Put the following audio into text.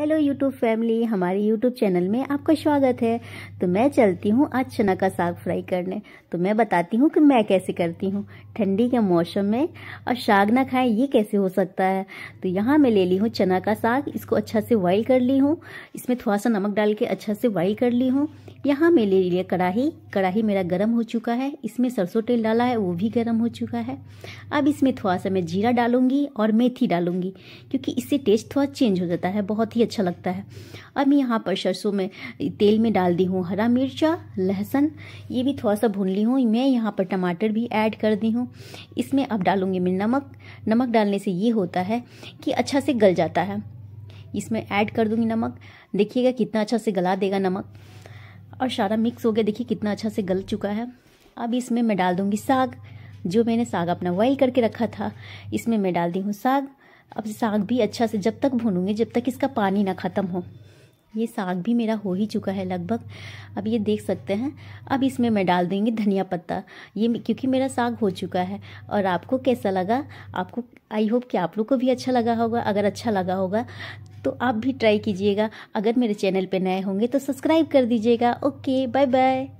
hello YouTube family हमारे YouTube channel में आपका स्वागत है तो मैं चलती हूँ आज चना का साग फ्राई करने तो मैं बताती हूँ कि मैं कैसे करती हूँ ठंडी के मौसम में और साग ना खाएं ये कैसे हो सकता है तो यहाँ मैं ले ली हूँ चना का साग इसको अच्छा से बॉइल कर ली हूँ इसमें थोड़ा सा नमक डाल के अच्छा से बॉइल कर ली हूँ यहाँ मैं ले लिया कढ़ाही कढ़ाही मेरा गर्म हो चुका है इसमें सरसों तेल डाला है वो भी गर्म हो चुका है अब इसमें थोड़ा सा मैं जीरा डालूंगी और मेथी डालूंगी क्योंकि इससे टेस्ट थोड़ा चेंज हो जाता है बहुत ही अच्छा लगता है अब यहाँ पर सरसों में तेल में डाल दी हूँ हरा मिर्चा लहसुन ये भी थोड़ा सा भून ली हूँ मैं यहाँ पर टमाटर भी ऐड कर दी हूँ इसमें अब डालूँगी मैं नमक नमक डालने से ये होता है कि अच्छा से गल जाता है इसमें ऐड कर दूँगी नमक देखिएगा कितना अच्छा से गला देगा नमक और सारा मिक्स हो गया देखिए कितना अच्छा से गल चुका है अब इसमें मैं डाल दूँगी साग जो मैंने साग अपना बॉइल करके रखा था इसमें मैं डाल दी हूँ साग अब साग भी अच्छा से जब तक भूनूंगी जब तक इसका पानी ना ख़त्म हो ये साग भी मेरा हो ही चुका है लगभग अब ये देख सकते हैं अब इसमें मैं डाल देंगी धनिया पत्ता ये क्योंकि मेरा साग हो चुका है और आपको कैसा लगा आपको आई होप कि आप लोग को भी अच्छा लगा होगा अगर अच्छा लगा होगा तो आप भी ट्राई कीजिएगा अगर मेरे चैनल पे नए होंगे तो सब्सक्राइब कर दीजिएगा ओके बाय बाय